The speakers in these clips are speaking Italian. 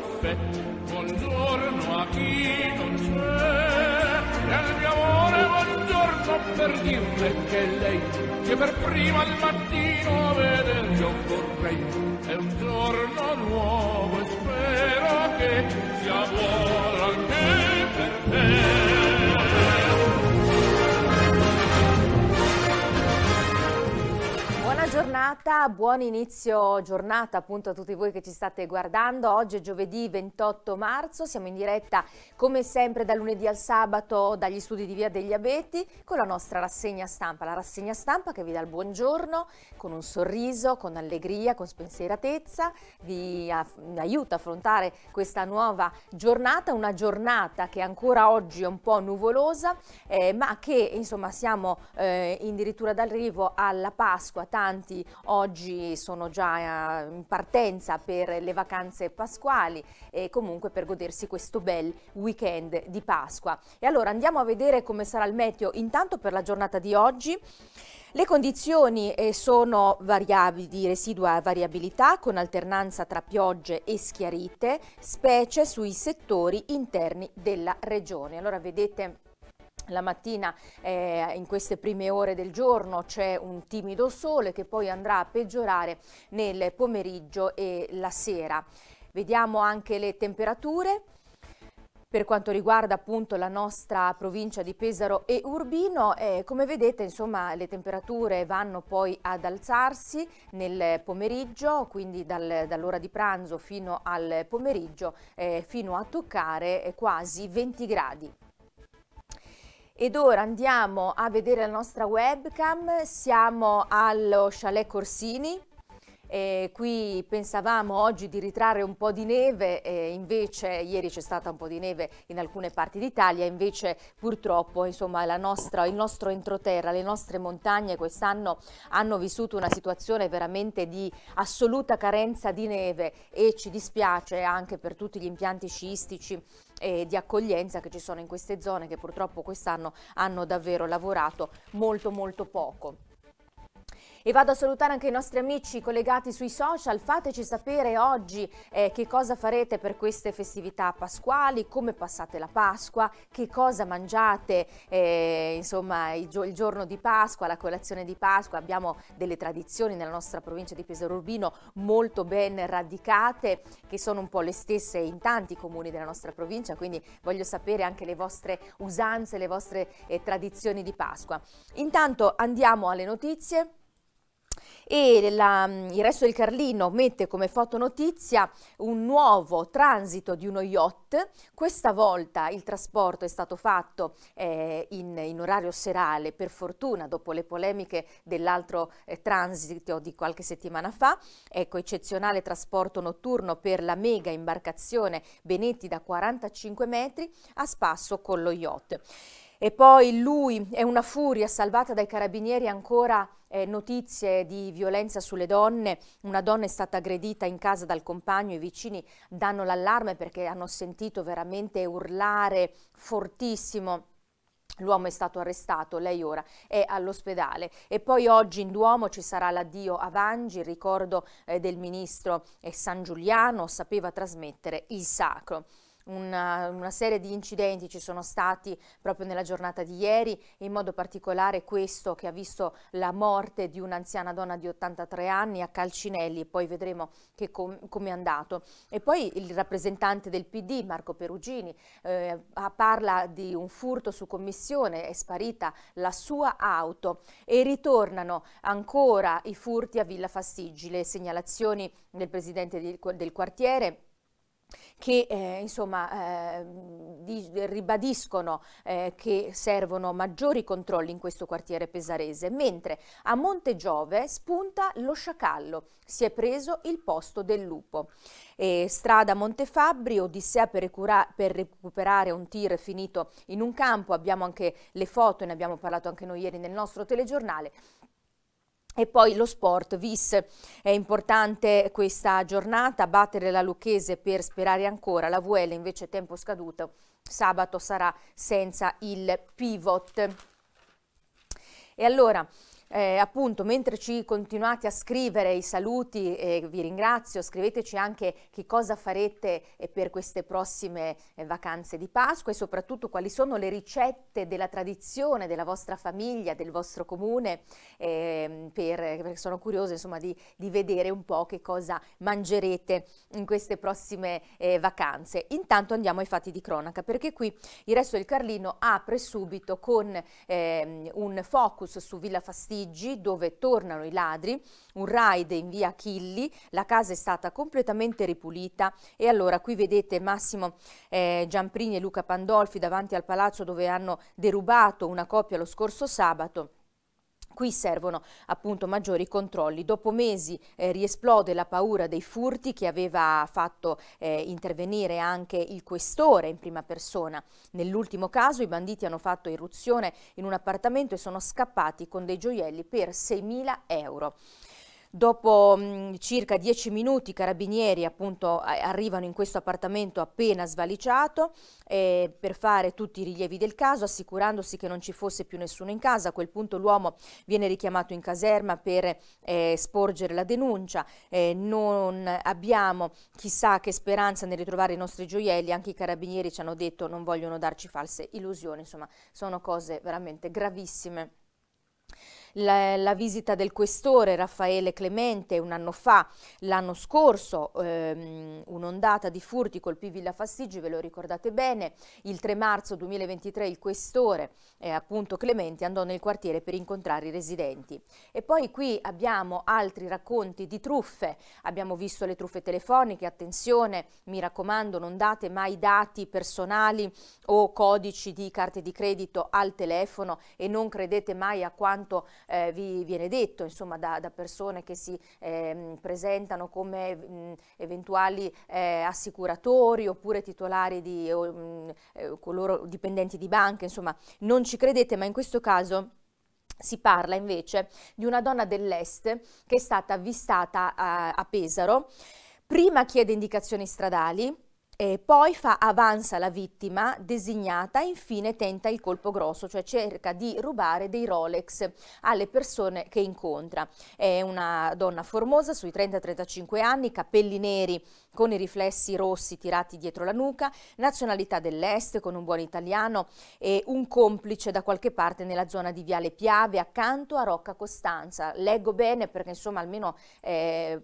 caffè, buongiorno a chi non c'è, e mio amore buongiorno per dirle che lei, che per prima al mattino veder io vorrei, è un giorno nuovo e spero che sia buono anche per te giornata, buon inizio giornata appunto a tutti voi che ci state guardando. Oggi è giovedì 28 marzo, siamo in diretta come sempre dal lunedì al sabato dagli studi di Via degli Abeti con la nostra rassegna stampa, la rassegna stampa che vi dà il buongiorno con un sorriso, con allegria, con spensieratezza, vi aiuta a affrontare questa nuova giornata, una giornata che ancora oggi è un po' nuvolosa eh, ma che insomma siamo eh, addirittura d'arrivo alla Pasqua, tanti oggi sono già eh, in partenza per le vacanze pasquali e comunque per godersi questo bel weekend di Pasqua. E allora andiamo a vedere come sarà il meteo intanto per la giornata di oggi. Le condizioni eh, sono variabili, di residua variabilità con alternanza tra piogge e schiarite, specie sui settori interni della regione. Allora vedete la mattina eh, in queste prime ore del giorno c'è un timido sole che poi andrà a peggiorare nel pomeriggio e la sera. Vediamo anche le temperature. Per quanto riguarda appunto la nostra provincia di Pesaro e Urbino, eh, come vedete insomma le temperature vanno poi ad alzarsi nel pomeriggio, quindi dal, dall'ora di pranzo fino al pomeriggio, eh, fino a toccare eh, quasi 20 gradi. Ed ora andiamo a vedere la nostra webcam, siamo allo Chalet Corsini, eh, qui pensavamo oggi di ritrarre un po' di neve, eh, invece ieri c'è stata un po' di neve in alcune parti d'Italia, invece purtroppo insomma, nostra, il nostro entroterra, le nostre montagne quest'anno hanno vissuto una situazione veramente di assoluta carenza di neve e ci dispiace anche per tutti gli impianti sciistici e di accoglienza che ci sono in queste zone che purtroppo quest'anno hanno davvero lavorato molto molto poco. E vado a salutare anche i nostri amici collegati sui social, fateci sapere oggi eh, che cosa farete per queste festività pasquali, come passate la Pasqua, che cosa mangiate eh, insomma, il, giorno di Pasqua, la colazione di Pasqua, abbiamo delle tradizioni nella nostra provincia di Pesaro Urbino molto ben radicate che sono un po' le stesse in tanti comuni della nostra provincia, quindi voglio sapere anche le vostre usanze, le vostre eh, tradizioni di Pasqua. Intanto andiamo alle notizie e la, mm, il resto del Carlino mette come fotonotizia un nuovo transito di uno yacht, questa volta il trasporto è stato fatto eh, in, in, orario serale per fortuna dopo le polemiche dell'altro eh, transito di qualche settimana fa, ecco eccezionale trasporto notturno per la mega imbarcazione Benetti da 45 metri a spasso con lo yacht. E poi lui è una furia salvata dai carabinieri ancora eh, notizie di violenza sulle donne. Una donna è stata aggredita in casa dal compagno, i vicini danno l'allarme perché hanno sentito veramente urlare fortissimo. L'uomo è stato arrestato, lei ora è all'ospedale. E poi oggi in Duomo ci sarà l'addio a Vangi, il ricordo eh, del ministro eh, San Giuliano, sapeva trasmettere il sacro una, una, serie di incidenti ci sono stati proprio nella giornata di ieri, in modo particolare questo che ha visto la morte di un'anziana donna di 83 anni a Calcinelli, poi vedremo com come è andato. E poi il rappresentante del PD, Marco Perugini, eh, parla di un furto su commissione, è sparita la sua auto e ritornano ancora i furti a Villa Fastiggi, le segnalazioni del presidente del quartiere che eh, insomma, eh, di, ribadiscono eh, che servono maggiori controlli in questo quartiere pesarese, mentre a Monte Giove spunta lo sciacallo, si è preso il posto del lupo. E strada Montefabbri, Odissea per, per, recuperare un tir finito in un campo, abbiamo anche le foto, ne abbiamo parlato anche noi ieri nel nostro telegiornale, e poi lo sport, Vis, è importante questa giornata, battere la Lucchese per sperare ancora, la VL invece tempo scaduto, sabato sarà senza il pivot. E allora... Eh, appunto, mentre ci continuate a scrivere i saluti, eh, vi ringrazio, scriveteci anche che cosa farete eh, per queste prossime eh, vacanze di Pasqua e soprattutto quali sono le ricette della tradizione della vostra famiglia, del vostro comune, ehm, per, perché sono curiosa insomma, di, di, vedere un po' che cosa mangerete in queste prossime eh, vacanze. Intanto andiamo ai fatti di cronaca, perché qui il resto del Carlino apre subito con ehm, un focus su Villa Fastidio Parigi dove tornano i ladri, un raid in via Chilli, la casa è stata completamente ripulita e allora qui vedete Massimo eh, Giamprini e Luca Pandolfi davanti al palazzo dove hanno derubato una coppia lo scorso sabato. Qui servono appunto maggiori controlli. Dopo mesi eh, riesplode la paura dei furti che aveva fatto eh, intervenire anche il questore in prima persona. Nell'ultimo caso i banditi hanno fatto irruzione in un appartamento e sono scappati con dei gioielli per 6.000 euro. Dopo mh, mm, circa dieci minuti i carabinieri appunto, arrivano in questo appartamento appena svaliciato eh, per fare tutti i rilievi del caso assicurandosi che non ci fosse più nessuno in casa. A quel punto l'uomo viene richiamato in caserma per eh, sporgere la denuncia. Eh, non abbiamo chissà che speranza nel ritrovare i nostri gioielli. Anche i carabinieri ci hanno detto non vogliono darci false illusioni. Insomma sono cose veramente gravissime la, la visita del questore Raffaele Clemente un anno fa, l'anno scorso ehm, un'ondata di furti colpì Villa Fastigi, ve lo ricordate bene, il 3 marzo 2023 il questore eh, appunto Clemente andò nel quartiere per incontrare i residenti. E poi qui abbiamo altri racconti di truffe, abbiamo visto le truffe telefoniche, attenzione, mi raccomando non date mai dati personali o codici di carte di credito al telefono e non credete mai a quanto eh, vi viene detto insomma, da, da, persone che si eh, presentano come mh, eventuali eh, assicuratori oppure titolari di o, mh, eh, coloro dipendenti di banche, insomma non ci credete ma in questo caso... Si parla invece di una donna dell'est che è stata avvistata a, a Pesaro, prima chiede indicazioni stradali, e poi fa avanza la vittima designata e infine tenta il colpo grosso, cioè cerca di rubare dei Rolex alle persone che incontra. È una donna formosa, sui 30-35 anni, capelli neri con i riflessi rossi tirati dietro la nuca, nazionalità dell'est con un buon italiano e un complice da qualche parte nella zona di Viale Piave accanto a Rocca Costanza. Leggo bene perché insomma almeno eh,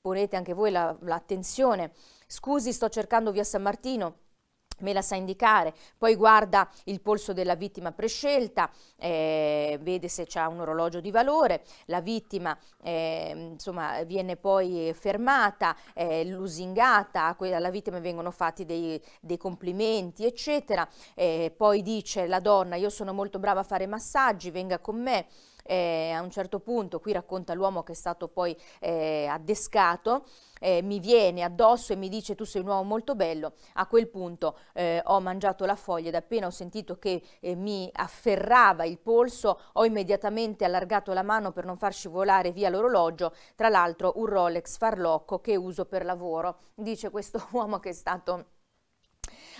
ponete anche voi l'attenzione. La, scusi sto cercando via San Martino, me la sa indicare, poi guarda il polso della vittima prescelta, eh, vede se c'è un orologio di valore, la vittima eh, insomma, viene poi fermata, eh, lusingata, alla vittima vengono fatti dei, dei complimenti eccetera, eh, poi dice la donna io sono molto brava a fare massaggi, venga con me, eh, a un certo punto, qui racconta l'uomo che è stato poi eh, addescato, eh, mi viene addosso e mi dice tu sei un uomo molto bello, a quel punto eh, ho mangiato la foglia ed appena ho sentito che eh, mi afferrava il polso ho immediatamente allargato la mano per non far scivolare via l'orologio, tra l'altro un Rolex farlocco che uso per lavoro, dice questo uomo che è stato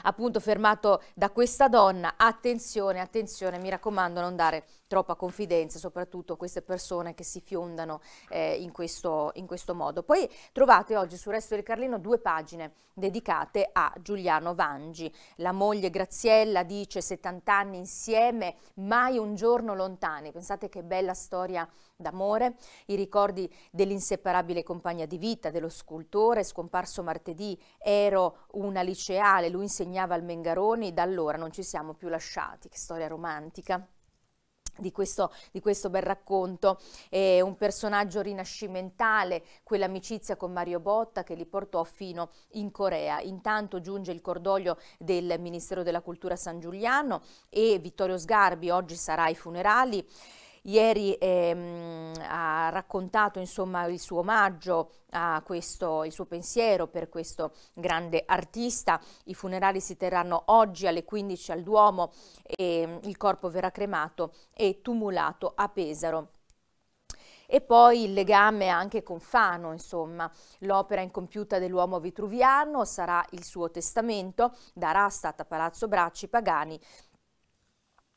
appunto fermato da questa donna. Attenzione, attenzione, mi raccomando non dare troppa confidenza, soprattutto a queste persone che si fiondano eh, in, questo, in, questo, modo. Poi trovate oggi sul Resto del Carlino due pagine dedicate a Giuliano Vangi. La moglie Graziella dice 70 anni insieme, mai un giorno lontani. Pensate che bella storia d'amore, i ricordi dell'inseparabile compagna di vita, dello scultore, scomparso martedì, ero una liceale, lui insegnava al Mengaroni, da allora non ci siamo più lasciati, che storia romantica. Di questo, di questo, bel racconto. È un personaggio rinascimentale, quell'amicizia con Mario Botta che li portò fino in Corea. Intanto giunge il cordoglio del Ministero della Cultura San Giuliano e Vittorio Sgarbi oggi sarà ai funerali. Ieri ehm, ha raccontato insomma, il suo omaggio a questo, il suo pensiero per questo grande artista. I funerali si terranno oggi alle 15 al Duomo e mm, il corpo verrà cremato e tumulato a Pesaro e poi il legame anche con Fano, insomma, l'opera incompiuta dell'uomo vitruviano sarà il suo testamento, darà stata a Palazzo Bracci Pagani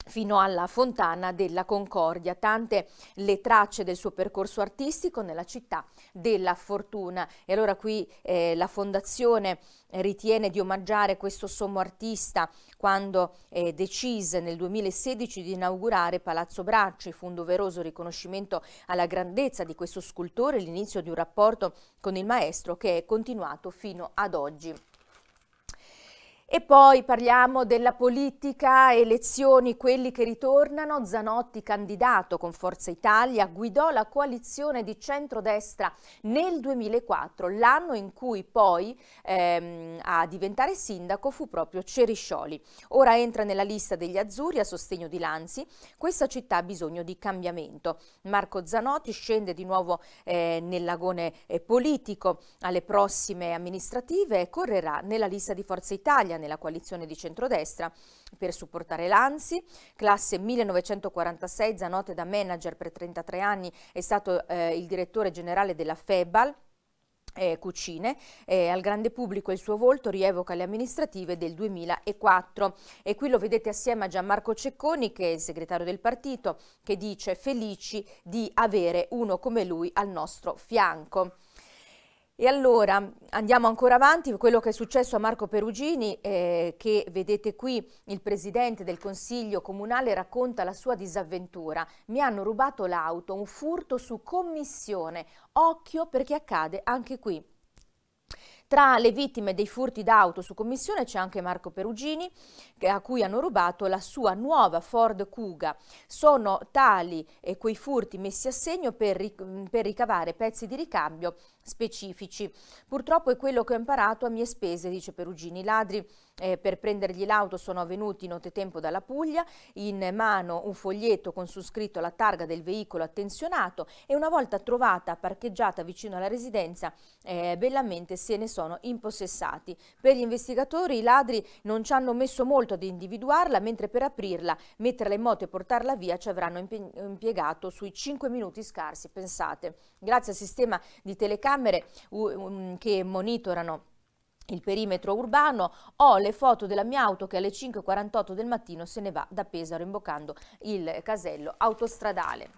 fino alla Fontana della Concordia. Tante le tracce del suo percorso artistico nella città della fortuna. E allora qui eh, la fondazione ritiene di omaggiare questo sommo artista quando eh, decise nel 2016 di inaugurare Palazzo Bracci. Fu un doveroso riconoscimento alla grandezza di questo scultore, l'inizio di un rapporto con il maestro che è continuato fino ad oggi. E poi parliamo della politica, elezioni, quelli che ritornano. Zanotti, candidato con Forza Italia, guidò la coalizione di centrodestra nel 2004, l'anno in cui poi ehm, a diventare sindaco fu proprio Ceriscioli. Ora entra nella lista degli azzurri a sostegno di Lanzi. Questa città ha bisogno di cambiamento. Marco Zanotti scende di nuovo eh, nell'agone eh, politico alle prossime amministrative e correrà nella lista di Forza Italia nella coalizione di centrodestra per supportare l'ANSI, classe 1946, Zanotte da manager per 33 anni è stato eh, il direttore generale della FEBAL, eh, cucine. Eh, al grande pubblico il suo volto rievoca le amministrative del 2004 e qui lo vedete assieme a Gianmarco Cecconi che è il segretario del partito che dice felici di avere uno come lui al nostro fianco. E allora andiamo ancora avanti, quello che è successo a Marco Perugini, eh, che vedete qui il presidente del consiglio comunale racconta la sua disavventura. Mi hanno rubato l'auto, un furto su commissione. Occhio perché accade anche qui. Tra le vittime dei furti d'auto su commissione c'è anche Marco Perugini, a cui hanno rubato la sua nuova Ford Kuga. Sono tali eh, quei furti messi a segno per, ricavare pezzi di ricambio specifici. Purtroppo è quello che ho imparato a mie spese, dice Perugini. I ladri eh, per prendergli l'auto sono venuti nottetempo dalla Puglia, in mano un foglietto con su scritto la targa del veicolo attenzionato e una volta trovata parcheggiata vicino alla residenza, eh, bellamente se ne sono impossessati. Per gli investigatori i ladri non ci hanno messo molto ad individuarla, mentre per aprirla, metterla in moto e portarla via ci avranno impiegato sui 5 minuti scarsi, pensate. Grazie al sistema di telecamere um, che monitorano il perimetro urbano, ho le foto della mia auto che alle 5.48 del mattino se ne va da Pesaro imboccando il casello autostradale.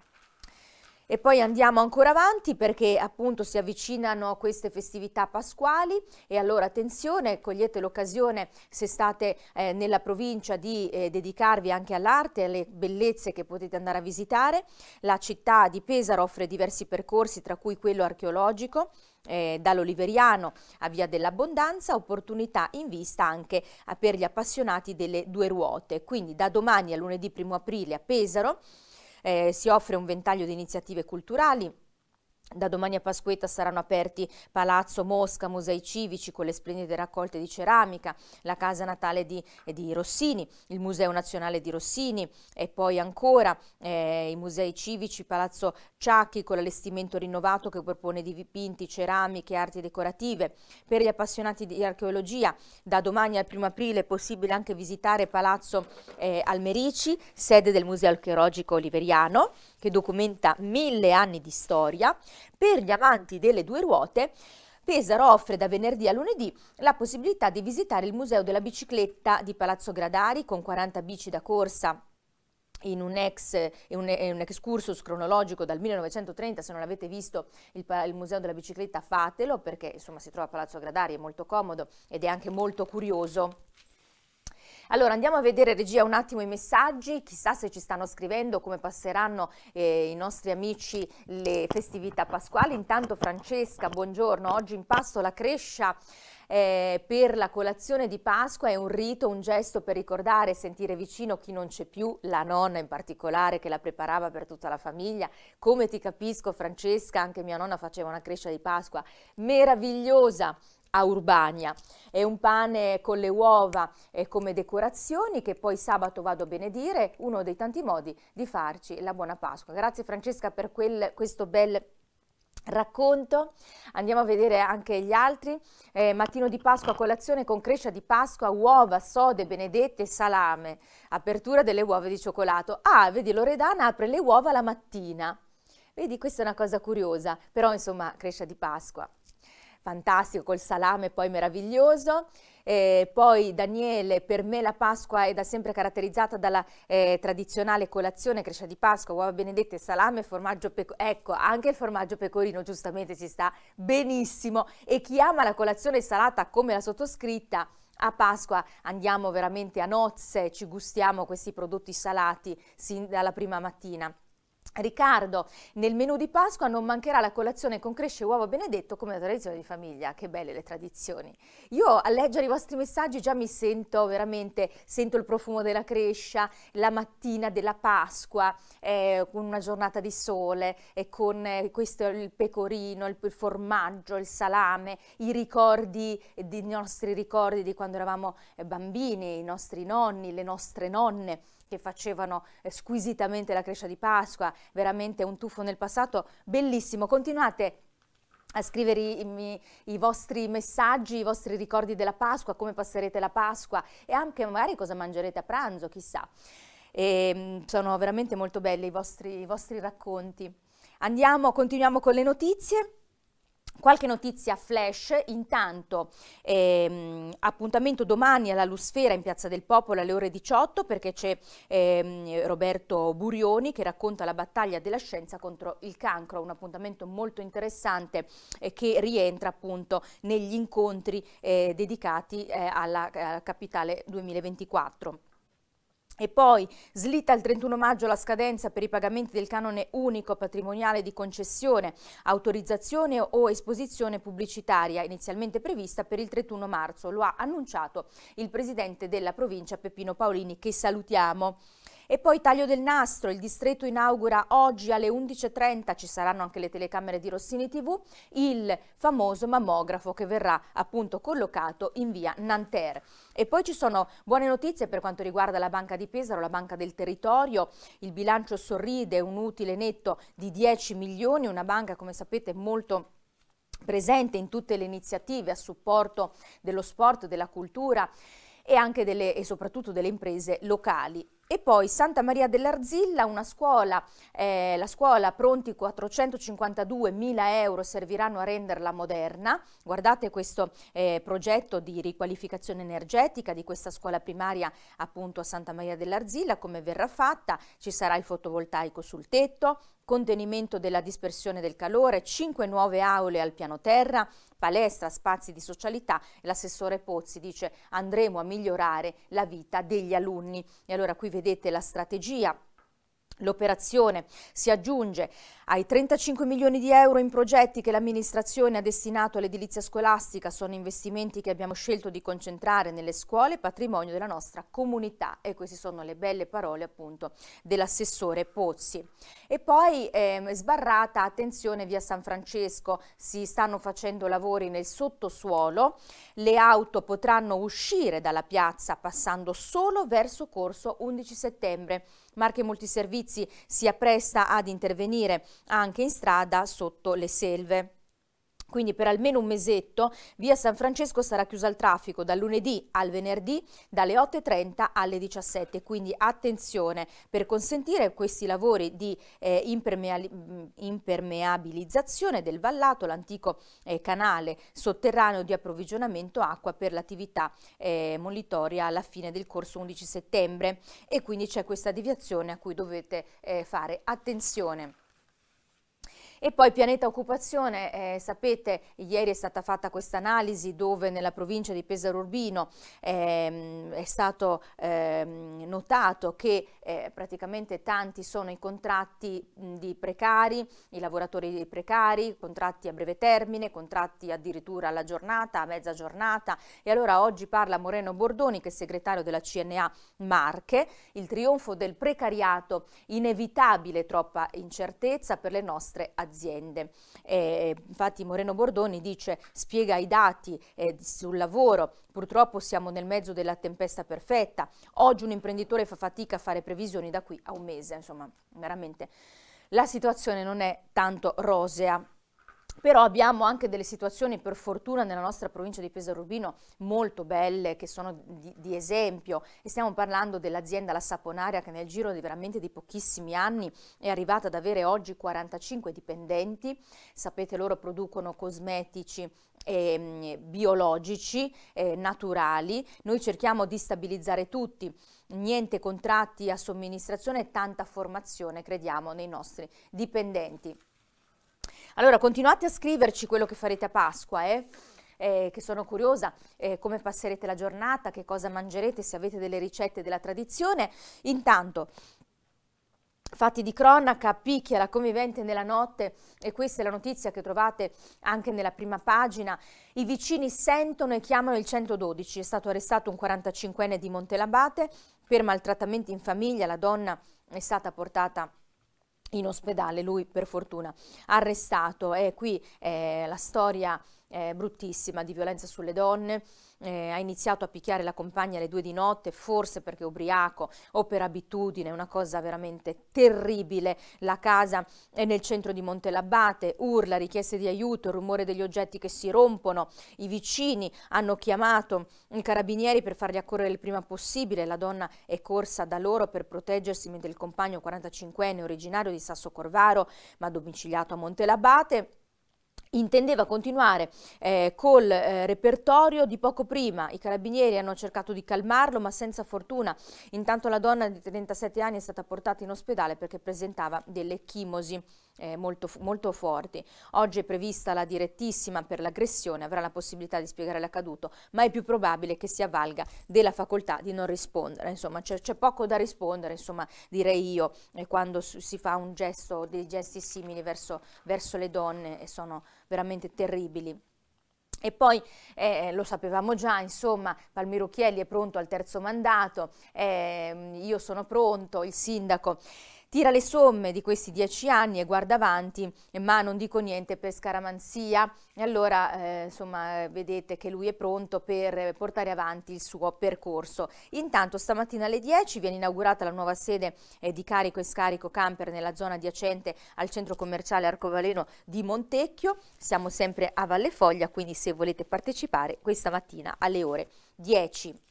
E poi andiamo ancora avanti perché appunto si avvicinano queste festività pasquali e allora attenzione, cogliete l'occasione se state eh, nella provincia di eh, dedicarvi anche all'arte e alle bellezze che potete andare a visitare. La città di Pesaro offre diversi percorsi tra cui quello archeologico eh, dall'Oliveriano a Via dell'Abbondanza, opportunità in vista anche eh, per gli appassionati delle due ruote. Quindi da domani a lunedì 1 aprile a Pesaro eh, si offre un ventaglio di iniziative culturali da domani a Pasquetta saranno aperti Palazzo Mosca, musei civici con le splendide raccolte di ceramica, la casa natale di, eh, di Rossini, il Museo Nazionale di Rossini e poi ancora eh, i musei civici, Palazzo Ciacchi con l'allestimento rinnovato che propone dipinti, ceramiche, arti decorative. Per gli appassionati di archeologia da domani al primo aprile è possibile anche visitare Palazzo eh, Almerici, sede del Museo Archeologico Oliveriano che documenta mille anni di storia. Per gli amanti delle due ruote, Pesaro offre da venerdì a lunedì la possibilità di visitare il Museo della Bicicletta di Palazzo Gradari con 40 bici da corsa in un ex, un, un excursus cronologico dal 1930, se non l'avete visto il, il, Museo della Bicicletta fatelo perché insomma si trova a Palazzo Gradari, è molto comodo ed è anche molto curioso allora andiamo a vedere regia un attimo i messaggi, chissà se ci stanno scrivendo come passeranno eh, i nostri amici le festività pasquali. Intanto Francesca, buongiorno, oggi in pasto la crescia eh, per la colazione di Pasqua è un rito, un gesto per ricordare e sentire vicino chi non c'è più, la nonna in particolare che la preparava per tutta la famiglia. Come ti capisco Francesca, anche mia nonna faceva una crescia di Pasqua meravigliosa a Urbania. È un pane con le uova eh, come decorazioni che poi sabato vado a benedire, uno dei tanti modi di farci la buona Pasqua. Grazie Francesca per quel, questo bel racconto. Andiamo a vedere anche gli altri. Eh, mattino di Pasqua, colazione con crescia di Pasqua, uova, sode, benedette, salame. Apertura delle uova di cioccolato. Ah, vedi, Loredana apre le uova la mattina. Vedi, questa è una cosa curiosa, però insomma, crescia di Pasqua fantastico col salame poi meraviglioso. Eh, poi Daniele, per me la Pasqua è da sempre caratterizzata dalla eh, tradizionale colazione, crescia di Pasqua, uova benedette, salame, formaggio pecorino. Ecco, anche il formaggio pecorino giustamente ci sta benissimo. E chi ama la colazione salata come la sottoscritta, a Pasqua andiamo veramente a nozze, ci gustiamo questi prodotti salati sin dalla prima mattina. Riccardo, nel menù di Pasqua non mancherà la colazione con cresce e uovo benedetto come una tradizione di famiglia. Che belle le tradizioni. Io a leggere i vostri messaggi già mi sento veramente, sento il profumo della crescia, la mattina della Pasqua, eh, con una giornata di sole e con eh, questo il pecorino, il, il, formaggio, il salame, i ricordi, i nostri ricordi di quando eravamo eh, bambini, i nostri nonni, le nostre nonne che facevano eh, squisitamente la crescia di Pasqua, veramente un tuffo nel passato bellissimo. Continuate a scrivere i, i, i, vostri messaggi, i vostri ricordi della Pasqua, come passerete la Pasqua e anche magari cosa mangerete a pranzo, chissà. E, ehm, sono veramente molto belli i vostri, i vostri racconti. Andiamo, continuiamo con le notizie. Qualche notizia flash, intanto ehm, appuntamento domani alla Lusfera in Piazza del Popolo alle ore 18 perché c'è ehm, Roberto Burioni che racconta la battaglia della scienza contro il cancro, un appuntamento molto interessante eh, che rientra appunto negli incontri eh, dedicati eh, alla, alla capitale 2024. E poi slitta il 31 maggio la scadenza per i pagamenti del canone unico patrimoniale di concessione, autorizzazione o esposizione pubblicitaria, inizialmente prevista per il 31 marzo. Lo ha annunciato il presidente della provincia Peppino Paolini, che salutiamo. E poi taglio del nastro, il distretto inaugura oggi alle 11.30, ci saranno anche le telecamere di Rossini TV, il famoso mammografo che verrà appunto collocato in via Nanterre. E poi ci sono buone notizie per quanto riguarda la Banca di Pesaro, la Banca del Territorio, il bilancio sorride, un utile netto di 10 milioni, una banca come sapete molto presente in tutte le iniziative a supporto dello sport, della cultura e anche delle, e soprattutto delle imprese locali. E poi Santa Maria dell'Arzilla, una scuola, eh, la scuola pronti 452.000 euro serviranno a renderla moderna. Guardate questo eh, progetto di riqualificazione energetica di questa scuola primaria appunto a Santa Maria dell'Arzilla, come verrà fatta. Ci sarà il fotovoltaico sul tetto, contenimento della dispersione del calore, cinque nuove aule al piano terra, palestra, spazi di socialità l'assessore Pozzi dice andremo a migliorare la vita degli alunni. E allora qui vedete la strategia L'operazione si aggiunge ai 35 milioni di euro in progetti che l'amministrazione ha destinato all'edilizia scolastica. Sono investimenti che abbiamo scelto di concentrare nelle scuole, patrimonio della nostra comunità. E queste sono le belle parole appunto dell'assessore Pozzi. E poi eh, sbarrata, attenzione, via San Francesco, si stanno facendo lavori nel sottosuolo. Le auto potranno uscire dalla piazza passando solo verso corso 11 settembre. Marche Multiservizi si appresta ad intervenire anche in strada sotto le selve. Quindi per almeno un mesetto via San Francesco sarà chiusa al traffico dal lunedì al venerdì dalle 8.30 alle 17. Quindi attenzione per consentire questi lavori di eh, mm, impermeabilizzazione del vallato, l'antico eh, canale sotterraneo di approvvigionamento acqua per l'attività eh, molitoria alla fine del corso 11 settembre. E quindi c'è questa deviazione a cui dovete eh, fare attenzione. E poi pianeta occupazione, eh, sapete ieri è stata fatta questa analisi dove nella provincia di Pesaro Urbino ehm, è stato ehm, notato che eh, praticamente tanti sono i contratti di precari, i lavoratori precari, contratti a breve termine, contratti addirittura alla giornata, a mezza giornata e allora oggi parla Moreno Bordoni che è segretario della CNA Marche, il trionfo del precariato inevitabile troppa incertezza per le nostre aziende aziende. Eh, infatti Moreno Bordoni dice, spiega i dati eh, sul lavoro, purtroppo siamo nel mezzo della tempesta perfetta, oggi un imprenditore fa fatica a fare previsioni da qui a un mese, insomma veramente la situazione non è tanto rosea. Però abbiamo anche delle situazioni, per fortuna, nella nostra provincia di Pesaro Urbino molto belle, che sono di, di esempio. E stiamo parlando dell'azienda La Saponaria che nel giro di veramente di pochissimi anni è arrivata ad avere oggi 45 dipendenti. Sapete, loro producono cosmetici eh, biologici, eh, naturali. Noi cerchiamo di stabilizzare tutti, niente contratti a somministrazione, tanta formazione, crediamo, nei nostri dipendenti. Allora continuate a scriverci quello che farete a Pasqua, eh? Eh, che sono curiosa eh, come passerete la giornata, che cosa mangerete, se avete delle ricette della tradizione. Intanto, fatti di cronaca, picchia la convivente nella notte e questa è la notizia che trovate anche nella prima pagina. I vicini sentono e chiamano il 112. È stato arrestato un 45enne di Montelabate per maltrattamenti in famiglia. La donna è stata portata a in ospedale, lui per fortuna arrestato e qui eh, la storia eh, bruttissima di violenza sulle donne, eh, ha iniziato a picchiare la compagna alle due di notte, forse perché ubriaco o per abitudine, una cosa veramente terribile. La casa è nel centro di Montelabbate, urla, richieste di aiuto, rumore degli oggetti che si rompono, i vicini hanno chiamato i carabinieri per farli accorrere il prima possibile, la donna è corsa da loro per proteggersi mentre il compagno 45enne originario di Sasso Corvaro, ma domiciliato a Montelabbate intendeva continuare eh, col eh, repertorio di poco prima. I carabinieri hanno cercato di calmarlo ma senza fortuna. Intanto la donna di 37 anni è stata portata in ospedale perché presentava delle chimosi eh, molto, molto forti. Oggi è prevista la direttissima per l'aggressione, avrà la possibilità di spiegare l'accaduto, ma è più probabile che si avvalga della facoltà di non rispondere. Insomma, c'è poco da rispondere, insomma, direi io, eh, quando si fa un gesto, dei gesti simili verso, verso le donne e sono veramente terribili. E poi eh, lo sapevamo già, insomma, Palmiro Chielli è pronto al terzo mandato, eh, io sono pronto, il sindaco. Tira le somme di questi dieci anni e guarda avanti, ma non dico niente per scaramanzia. E allora, eh, insomma, vedete che lui è pronto per portare avanti il suo percorso. Intanto stamattina alle 10 viene inaugurata la nuova sede eh, di carico e scarico camper nella zona adiacente al centro commerciale Arcovaleno di Montecchio. Siamo sempre a Valle Foglia, quindi se volete partecipare questa mattina alle ore 10.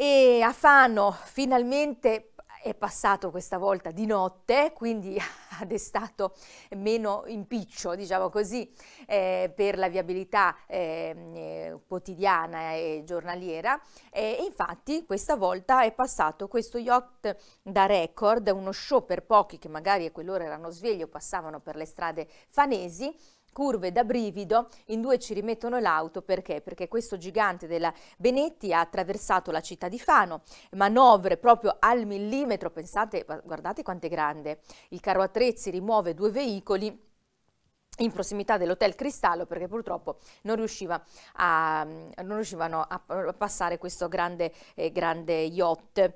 E a Fano finalmente è passato questa volta di notte, quindi ha destato meno impiccio, diciamo così, eh, per la viabilità ehm, eh, quotidiana e giornaliera. E infatti questa volta è passato questo yacht da record, uno show per pochi che magari a quell'ora erano svegli o passavano per le strade fanesi, curve da brivido, in due ci rimettono l'auto perché? Perché questo gigante della Benetti ha attraversato la città di Fano, manovre proprio al millimetro, pensate, guardate quanto è grande, il carro attrezzi rimuove due veicoli in prossimità dell'hotel Cristallo perché purtroppo non, riusciva a, non riuscivano a passare questo grande, eh, grande yacht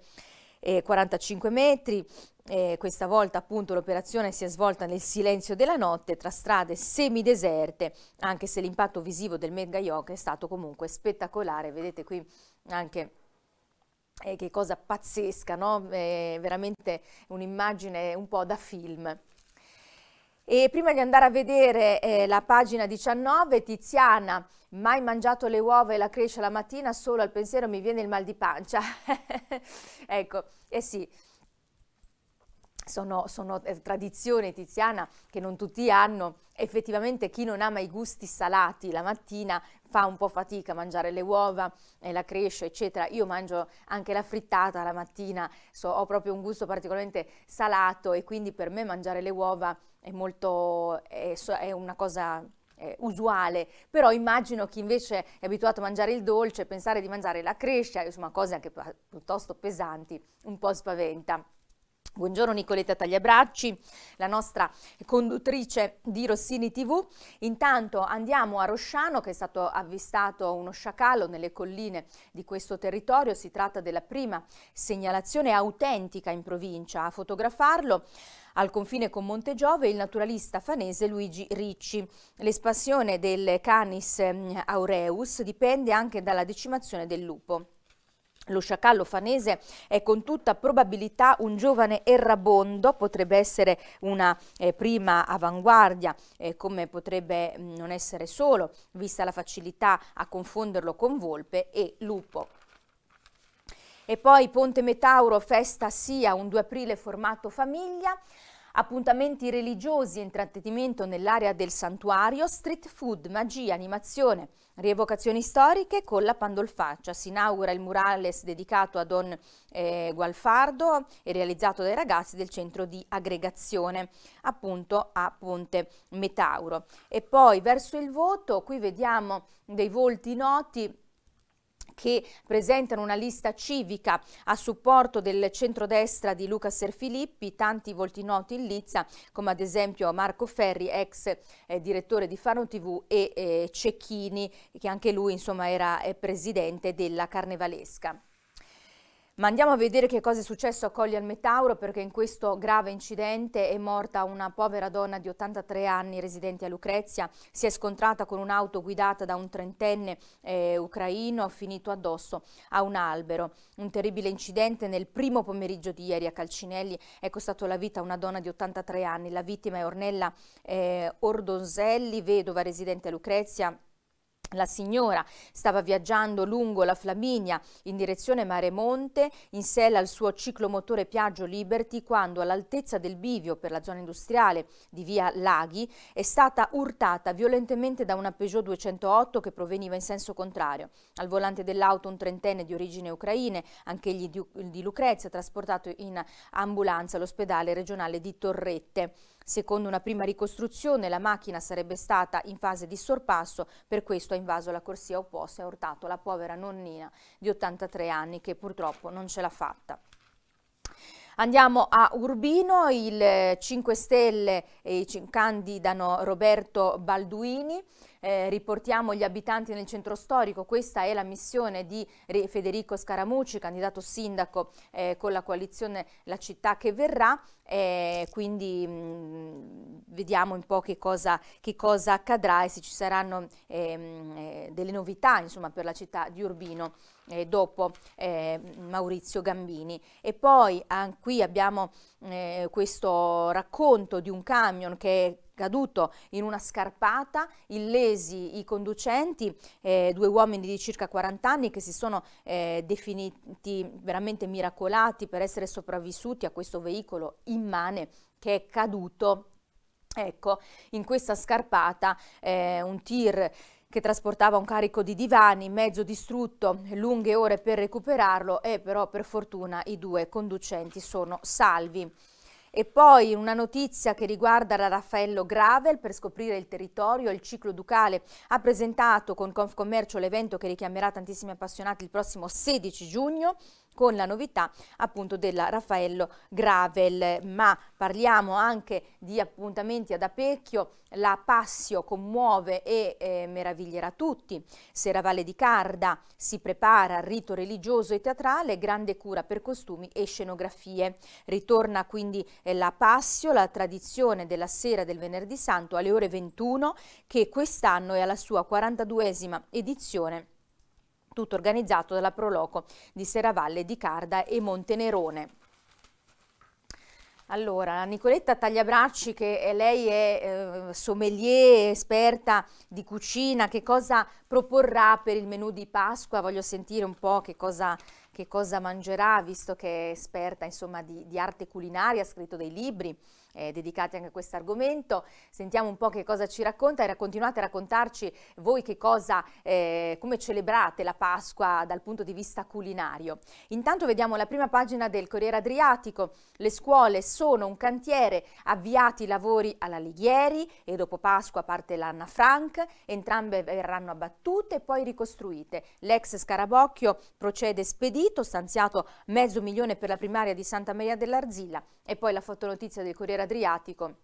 eh, 45 metri. Eh, questa volta appunto l'operazione si è svolta nel silenzio della notte tra strade semideserte, anche se l'impatto visivo del mega Yok è stato comunque spettacolare. Vedete qui anche eh, che cosa pazzesca, no? Eh, veramente un'immagine un po' da film. E prima di andare a vedere eh, la pagina 19, Tiziana, mai mangiato le uova e la cresce la mattina, solo al pensiero mi viene il mal di pancia. ecco, eh sì, sono, sono eh, tradizioni tiziana che non tutti hanno. Effettivamente chi non ama i gusti salati la mattina fa un po' fatica a mangiare le uova, eh, la cresce, eccetera. Io mangio anche la frittata la mattina, so, ho proprio un gusto particolarmente salato e quindi per me mangiare le uova è molto, è, è una cosa usuale, però immagino chi invece è abituato a mangiare il dolce, pensare di mangiare la crescia, insomma cose anche piuttosto pesanti, un po' spaventa. Buongiorno Nicoletta Tagliabracci, la nostra conduttrice di Rossini TV. Intanto andiamo a Rosciano che è stato avvistato uno sciacallo nelle colline di questo territorio. Si tratta della prima segnalazione autentica in provincia. A fotografarlo al confine con Montegiove il naturalista fanese Luigi Ricci. L'espansione del Canis ehm, aureus dipende anche dalla decimazione del lupo. Lo sciacallo fanese è con tutta probabilità un giovane errabondo, potrebbe essere una eh, prima avanguardia, eh, come potrebbe mh, mm, non essere solo, vista la facilità a confonderlo con volpe e lupo. E poi Ponte Metauro, festa sia un 2 aprile formato famiglia, Appuntamenti religiosi e intrattenimento nell'area del santuario, street food, magia, animazione, rievocazioni storiche con la Pandolfaccia. Si inaugura il murales dedicato a Don eh, Gualfardo e realizzato dai ragazzi del centro di aggregazione, appunto a Ponte Metauro. E poi verso il voto, qui vediamo dei volti noti che presentano una lista civica a supporto del centrodestra di Luca Serfilippi, tanti volti noti in Lizza, come ad esempio Marco Ferri, ex eh, direttore di Fano TV e eh, Cecchini, che anche lui insomma, era eh, presidente della Carnevalesca. Ma andiamo a vedere che cosa è successo a Colli al Metauro perché in questo grave incidente è morta una povera donna di 83 anni residente a Lucrezia, si è scontrata con un'auto guidata da un trentenne eh, ucraino, finito addosso a un albero. Un terribile incidente nel primo pomeriggio di ieri a Calcinelli è costato la vita a una donna di 83 anni, la vittima è Ornella eh, Ordoselli, vedova residente a Lucrezia, la signora stava viaggiando lungo la Flaminia in direzione Maremonte in sella al suo ciclomotore Piaggio Liberty quando all'altezza del bivio per la zona industriale di via Laghi è stata urtata violentemente da una Peugeot 208 che proveniva in senso contrario. Al volante dell'auto un trentenne di origine ucraina, anch'egli di Lucrezia, trasportato in ambulanza all'ospedale regionale di Torrette. Secondo una prima ricostruzione la macchina sarebbe stata in fase di sorpasso, per questo ha invaso la corsia opposta e ha urtato la povera nonnina di 83 anni che purtroppo non ce l'ha fatta. Andiamo a Urbino, il 5 Stelle e candidano Roberto Balduini eh, riportiamo gli abitanti nel centro storico, questa è la missione di Federico Scaramucci, candidato sindaco eh, con la coalizione La città che verrà, eh, quindi mh, mm, vediamo un po' che cosa, che cosa, accadrà e se ci saranno ehm, eh, delle novità insomma, per la città di Urbino eh, dopo eh, Maurizio Gambini. E poi qui abbiamo eh, questo racconto di un camion che è caduto in una scarpata, illesi i conducenti, eh, due uomini di circa 40 anni che si sono eh, definiti veramente miracolati per essere sopravvissuti a questo veicolo immane che è caduto ecco, in questa scarpata, eh, un tir che trasportava un carico di divani, mezzo distrutto, lunghe ore per recuperarlo e però per fortuna i due conducenti sono salvi. E poi una notizia che riguarda la Raffaello Gravel per scoprire il territorio, il ciclo ducale ha presentato con Confcommercio l'evento che richiamerà tantissimi appassionati il prossimo 16 giugno con la novità appunto della Raffaello Gravel, ma parliamo anche di appuntamenti ad Apecchio, la Passio commuove e eh, meraviglierà tutti, Seravalle di Carda si prepara al rito religioso e teatrale, grande cura per costumi e scenografie, ritorna quindi eh, la Passio, la tradizione della sera del venerdì santo alle ore 21 che quest'anno è alla sua 42esima edizione tutto organizzato dalla Proloco di Serravalle di Carda e Montenerone. Allora, Nicoletta Tagliabracci, che lei è eh, sommelier, esperta di cucina, che cosa proporrà per il menù di Pasqua? Voglio sentire un po' che cosa, che cosa mangerà, visto che è esperta insomma, di, di arte culinaria, ha scritto dei libri eh, dedicati anche a questo argomento. Sentiamo un po' che cosa ci racconta e continuate a raccontarci voi che cosa, eh, come celebrate la Pasqua dal punto di vista culinario. Intanto vediamo la prima pagina del Corriere Adriatico. Le scuole sono un cantiere, avviati i lavori all'Alighieri e dopo Pasqua parte l'Anna Frank, entrambe verranno abbattute e poi ricostruite. L'ex Scarabocchio procede spedito, stanziato mezzo milione per la primaria di Santa Maria dell'Arzilla e poi la fotonotizia del Corriere Adriatico,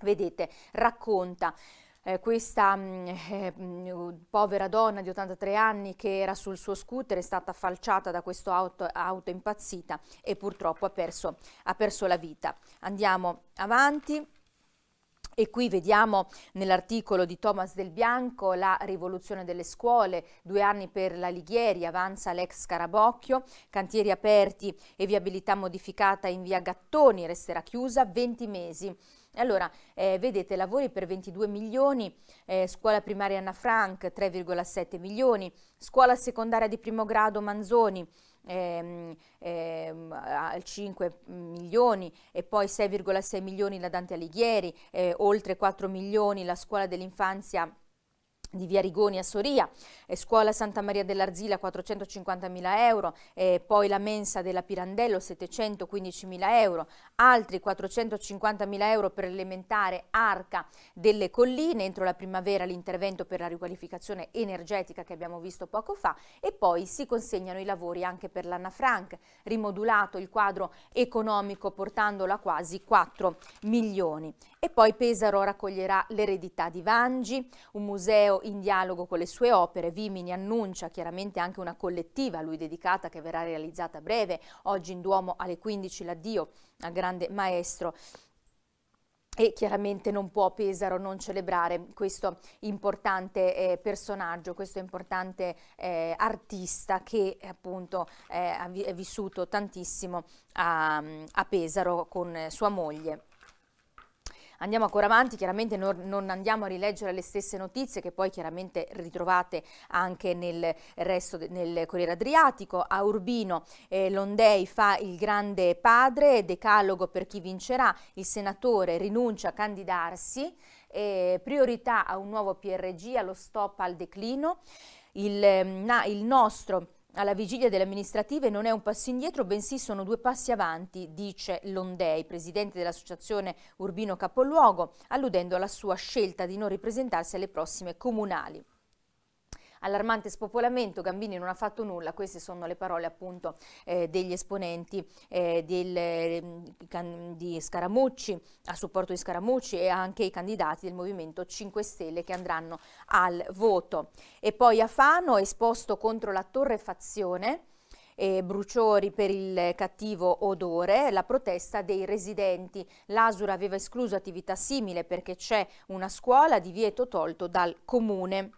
vedete, racconta eh, questa mm, eh, mm, povera donna di 83 anni che era sul suo scooter è stata falciata da questo auto, auto, impazzita e purtroppo ha perso, ha perso la vita. Andiamo avanti. E qui vediamo nell'articolo di Thomas Del Bianco la rivoluzione delle scuole, due anni per l'Alighieri, avanza l'ex Carabocchio, cantieri aperti e viabilità modificata in via Gattoni, resterà chiusa 20 mesi. Allora, eh, vedete, lavori per 22 milioni, eh, scuola primaria Anna Frank 3,7 milioni, scuola secondaria di primo grado Manzoni ehm, ehm, a 5 milioni e poi 6,6 milioni la Dante Alighieri, eh, oltre 4 milioni la scuola dell'infanzia di Via Rigoni a Soria, eh, Scuola Santa Maria dell'Arzila 450.000 euro, eh, poi la mensa della Pirandello 715.000 euro, altri 450.000 euro per l'elementare Arca delle Colline, entro la primavera l'intervento per la riqualificazione energetica che abbiamo visto poco fa e poi si consegnano i lavori anche per l'Anna Frank, rimodulato il quadro economico portandolo a quasi 4 milioni. E poi Pesaro raccoglierà l'eredità di Vangi, un museo in dialogo con le sue opere. Vimini annuncia chiaramente anche una collettiva a lui dedicata che verrà realizzata a breve, oggi in Duomo alle 15 l'addio al grande maestro. E chiaramente non può Pesaro non celebrare questo importante eh, personaggio, questo importante eh, artista che appunto eh, ha vissuto tantissimo a, a Pesaro con eh, sua moglie. Andiamo ancora avanti, chiaramente non, non, andiamo a rileggere le stesse notizie che poi chiaramente ritrovate anche nel resto de, Corriere Adriatico. A Urbino eh, Londei fa il grande padre, decalogo per chi vincerà, il senatore rinuncia a candidarsi, eh, priorità a un nuovo PRG, allo stop al declino. il, mm, na, il nostro alla vigilia delle amministrative non è un passo indietro, bensì sono due passi avanti, dice Londei, presidente dell'associazione Urbino Capoluogo, alludendo alla sua scelta di non ripresentarsi alle prossime comunali allarmante spopolamento, Gambini non ha fatto nulla, queste sono le parole appunto eh, degli esponenti eh, del, mm, di Scaramucci, a supporto di Scaramucci e anche i candidati del Movimento 5 Stelle che andranno al voto. E poi a Fano è esposto contro la torrefazione eh, bruciori per il cattivo odore, la protesta dei residenti. L'Asura aveva escluso attività simile perché c'è una scuola di vieto tolto dal comune.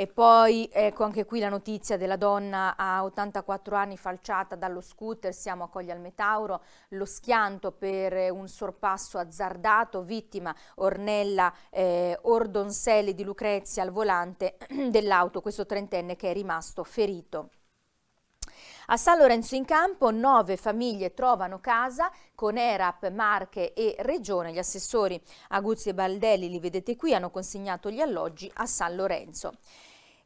E poi ecco anche qui la notizia della donna a 84 anni falciata dallo scooter, siamo a Coglia al Metauro, lo schianto per un sorpasso azzardato, vittima Ornella eh, Ordonselli di Lucrezia al volante dell'auto, questo trentenne che è rimasto ferito. A San Lorenzo in Campo nove famiglie trovano casa con ERAP, Marche e Regione. Gli assessori Aguzzi e Baldelli, li vedete qui, hanno consegnato gli alloggi a San Lorenzo.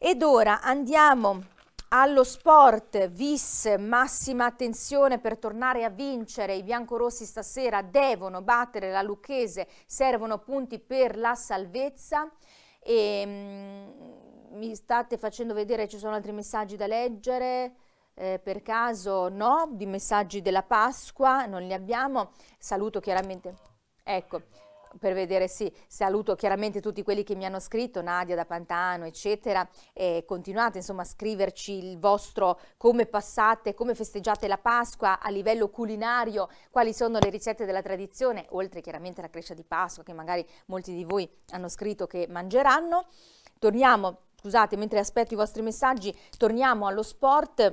Ed ora andiamo allo sport, vis, massima attenzione per tornare a vincere. I biancorossi stasera devono battere la Lucchese, servono punti per la salvezza. E, ehm, mh, mi state facendo vedere, ci sono altri messaggi da leggere. Eh, per caso no, di messaggi della Pasqua non li abbiamo. Saluto chiaramente. Ecco per vedere, sì, saluto chiaramente tutti quelli che mi hanno scritto, Nadia da Pantano, eccetera, e continuate insomma a scriverci il vostro come passate, come festeggiate la Pasqua a livello culinario, quali sono le ricette della tradizione, oltre chiaramente alla crescia di Pasqua che magari molti di voi hanno scritto che mangeranno. Torniamo, scusate, mentre aspetto i vostri messaggi, torniamo allo sport.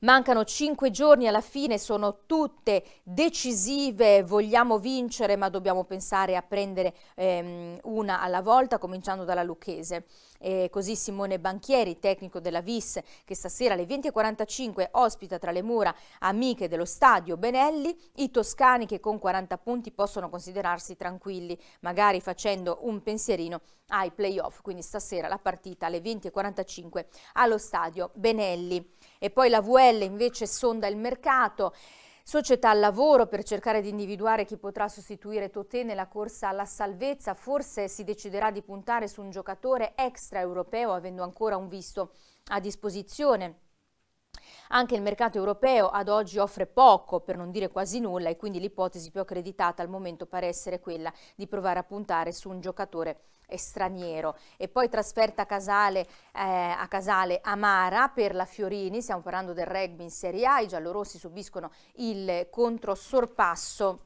Mancano cinque giorni alla fine, sono tutte decisive, vogliamo vincere ma dobbiamo pensare a prendere ehm, una alla volta cominciando dalla Lucchese. E così Simone Banchieri, tecnico della VIS, che stasera alle 20.45 ospita tra le mura amiche dello stadio Benelli, i toscani che con 40 punti possono considerarsi tranquilli, magari facendo un pensierino ai playoff. Quindi stasera la partita alle 20.45 allo stadio Benelli. E poi la VL invece sonda il mercato società al lavoro per cercare di individuare chi potrà sostituire Totè nella corsa alla salvezza. Forse si deciderà di puntare su un giocatore extraeuropeo avendo ancora un visto a disposizione. Anche il mercato europeo ad oggi offre poco, per non dire quasi nulla, e quindi l'ipotesi più accreditata al momento pare essere quella di provare a puntare su un giocatore straniero. E poi trasferta a Casale, eh, a Casale Amara per la Fiorini, stiamo parlando del rugby in Serie A, i giallorossi subiscono il controsorpasso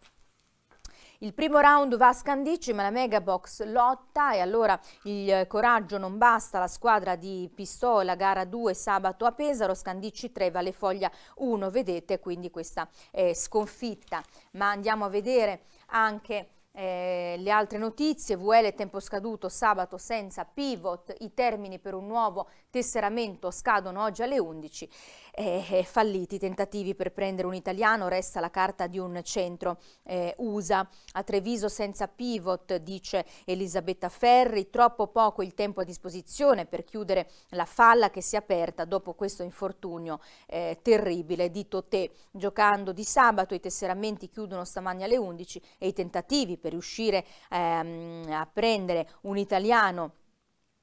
il primo round va a Scandici ma la Megabox lotta e allora il eh, coraggio non basta, la squadra di Pistola gara 2 sabato a Pesaro, Scandici 3, Vale Foglia 1, vedete quindi questa eh, sconfitta. Ma andiamo a vedere anche... Eh, le altre notizie, VL tempo scaduto sabato senza pivot, i termini per un nuovo tesseramento scadono oggi alle 11. Eh, eh, falliti i tentativi per prendere un italiano, resta la carta di un centro eh, USA. A Treviso senza pivot, dice Elisabetta Ferri, troppo poco il tempo a disposizione per chiudere la falla che si è aperta dopo questo infortunio eh, terribile di Totè. Giocando di sabato i tesseramenti chiudono stamani alle 11 e i tentativi per riuscire ehm, a prendere un italiano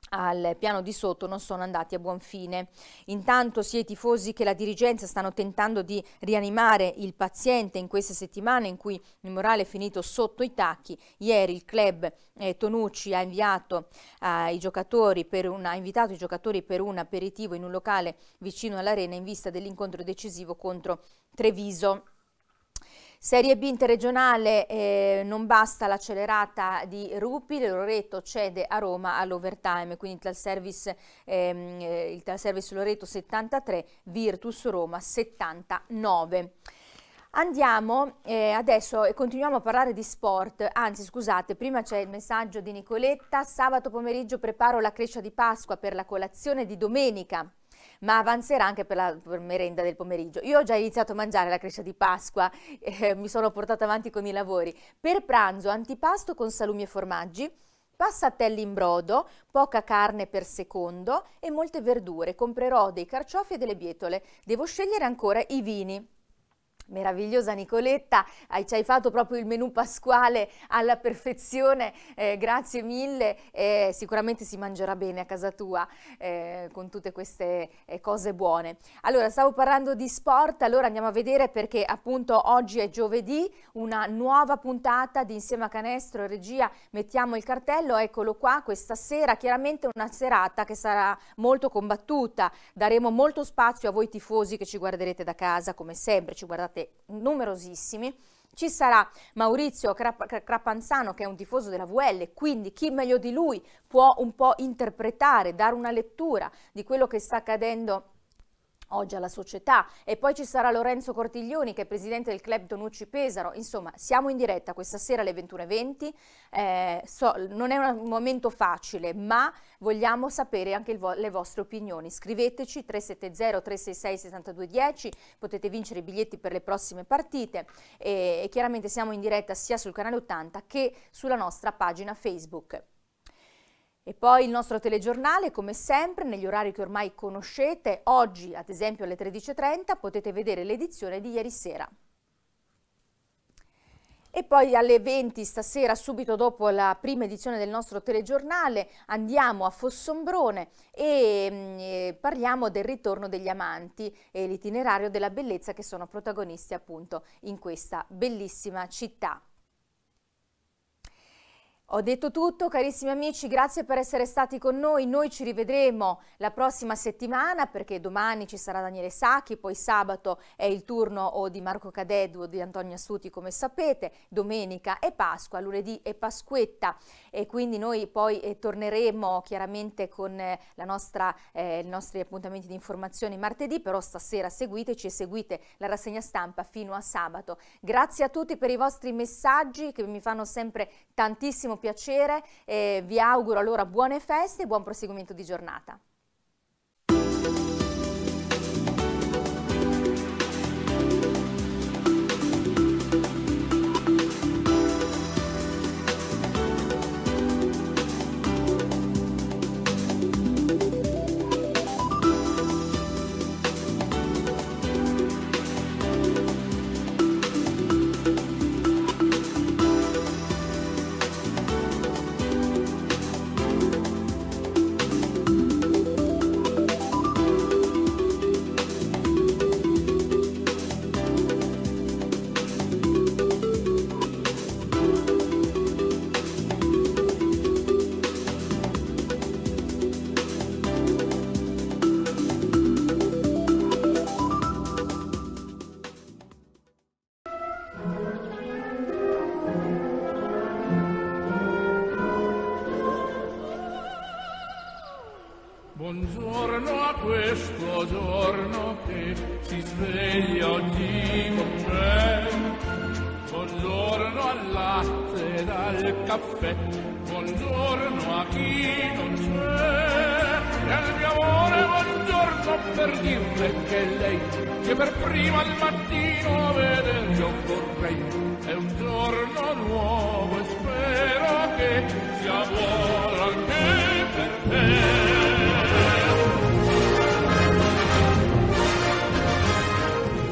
al piano di sotto non sono andati a buon fine. Intanto sia i tifosi che la dirigenza stanno tentando di rianimare il paziente in queste settimane in cui il morale è finito sotto i tacchi. Ieri il club eh, Tonucci ha, inviato, eh, i un, ha invitato i giocatori per un aperitivo in un locale vicino all'arena in vista dell'incontro decisivo contro Treviso. Serie B interregionale eh, non basta l'accelerata di Rupi, Loreto cede a Roma all'overtime, quindi il service, ehm, eh, il service Loreto 73, Virtus Roma 79. Andiamo eh, adesso e continuiamo a parlare di sport, anzi scusate, prima c'è il messaggio di Nicoletta, sabato pomeriggio preparo la crescia di Pasqua per la colazione di domenica, ma avanzerà anche per la merenda del pomeriggio. Io ho già iniziato a mangiare la crescia di Pasqua, eh, mi sono portata avanti con i lavori. Per pranzo antipasto con salumi e formaggi, passatelli in brodo, poca carne per secondo e molte verdure. Comprerò dei carciofi e delle bietole. Devo scegliere ancora i vini. Meravigliosa Nicoletta, hai, ci hai fatto proprio il menù pasquale alla perfezione, eh, grazie mille, eh, sicuramente si mangerà bene a casa tua eh, con tutte queste eh, cose buone. Allora, stavo parlando di sport, allora andiamo a vedere perché appunto oggi è giovedì, una nuova puntata di Insieme a Canestro, e regia, mettiamo il cartello, eccolo qua, questa sera chiaramente una serata che sarà molto combattuta, daremo molto spazio a voi tifosi che ci guarderete da casa come sempre, ci guardate sicuramente numerosissimi. Ci sarà Maurizio Crapanzano che è un tifoso della VL, quindi chi meglio di lui può un po' interpretare, dare una lettura di quello che sta accadendo oggi alla società e poi ci sarà Lorenzo Cortiglioni che è presidente del club Donucci Pesaro, insomma siamo in diretta questa sera alle 21.20, eh, so, non è un momento facile ma vogliamo sapere anche vo le vostre opinioni, scriveteci 370-366-6210, potete vincere i biglietti per le prossime partite e, e chiaramente siamo in diretta sia sul canale 80 che sulla nostra pagina Facebook. E poi il nostro telegiornale, come sempre, negli orari che ormai conoscete, oggi ad esempio alle 13.30 potete vedere l'edizione di ieri sera. E poi alle 20 stasera, subito dopo la prima edizione del nostro telegiornale, andiamo a Fossombrone e, mm, e parliamo del ritorno degli amanti e l'itinerario della bellezza che sono protagonisti appunto in questa bellissima città. Ho detto tutto, carissimi amici, grazie per essere stati con noi. Noi ci rivedremo la prossima settimana perché domani ci sarà Daniele Sacchi, poi sabato è il turno o di Marco Cadedu o di Antonio Assuti, come sapete, domenica è Pasqua, lunedì è Pasquetta e quindi noi poi eh, torneremo chiaramente con eh, nostra, eh, i nostri appuntamenti di informazioni martedì, però stasera seguiteci e seguite la rassegna stampa fino a sabato. Grazie a tutti per i vostri messaggi che mi fanno sempre tantissimo piacere e vi auguro allora buone feste e buon proseguimento di giornata.